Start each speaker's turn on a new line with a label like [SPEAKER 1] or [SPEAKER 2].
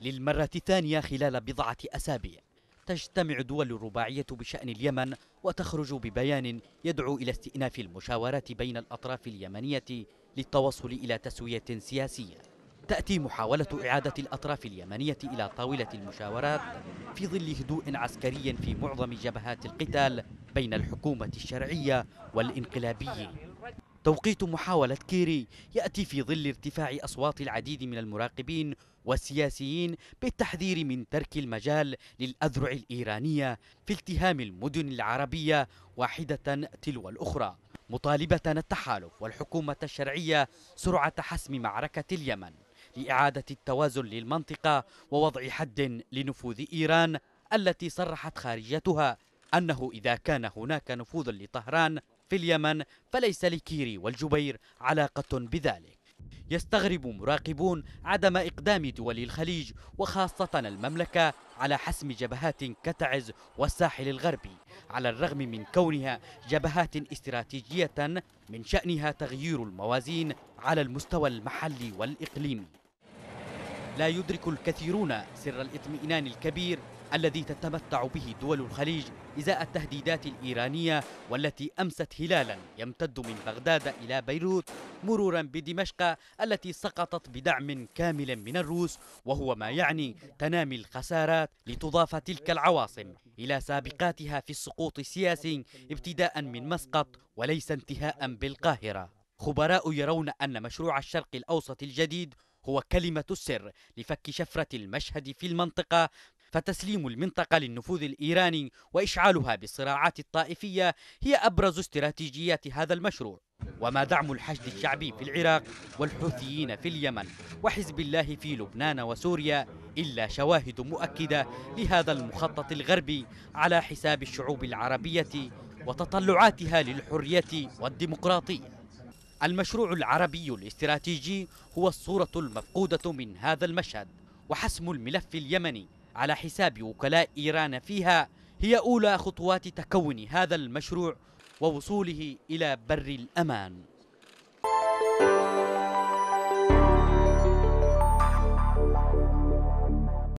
[SPEAKER 1] للمرة الثانية خلال بضعة أسابيع تجتمع دول الرباعية بشأن اليمن وتخرج ببيان يدعو إلى استئناف المشاورات بين الأطراف اليمنية للتوصل إلى تسوية سياسية تأتي محاولة إعادة الأطراف اليمنية إلى طاولة المشاورات في ظل هدوء عسكري في معظم جبهات القتال بين الحكومة الشرعية والإنقلابيين توقيت محاولة كيري يأتي في ظل ارتفاع أصوات العديد من المراقبين والسياسيين بالتحذير من ترك المجال للأذرع الإيرانية في التهام المدن العربية واحدة تلو الأخرى مطالبة التحالف والحكومة الشرعية سرعة حسم معركة اليمن لإعادة التوازن للمنطقة ووضع حد لنفوذ إيران التي صرحت خارجتها أنه إذا كان هناك نفوذ لطهران في اليمن فليس لكيري والجبير علاقة بذلك يستغرب مراقبون عدم إقدام دول الخليج وخاصة المملكة على حسم جبهات كتعز والساحل الغربي على الرغم من كونها جبهات استراتيجية من شأنها تغيير الموازين على المستوى المحلي والإقليمي لا يدرك الكثيرون سر الاطمئنان الكبير الذي تتمتع به دول الخليج إزاء التهديدات الإيرانية والتي أمست هلالا يمتد من بغداد إلى بيروت مرورا بدمشق التي سقطت بدعم كامل من الروس وهو ما يعني تنامي الخسارات لتضاف تلك العواصم إلى سابقاتها في السقوط السياسي ابتداء من مسقط وليس انتهاء بالقاهرة خبراء يرون أن مشروع الشرق الأوسط الجديد هو كلمة السر لفك شفرة المشهد في المنطقة فتسليم المنطقة للنفوذ الإيراني وإشعالها بالصراعات الطائفية هي أبرز استراتيجيات هذا المشروع وما دعم الحشد الشعبي في العراق والحوثيين في اليمن وحزب الله في لبنان وسوريا إلا شواهد مؤكدة لهذا المخطط الغربي على حساب الشعوب العربية وتطلعاتها للحرية والديمقراطية المشروع العربي الاستراتيجي هو الصورة المفقودة من هذا المشهد وحسم الملف اليمني على حساب وكلاء إيران فيها هي أولى خطوات تكون هذا المشروع ووصوله إلى بر الأمان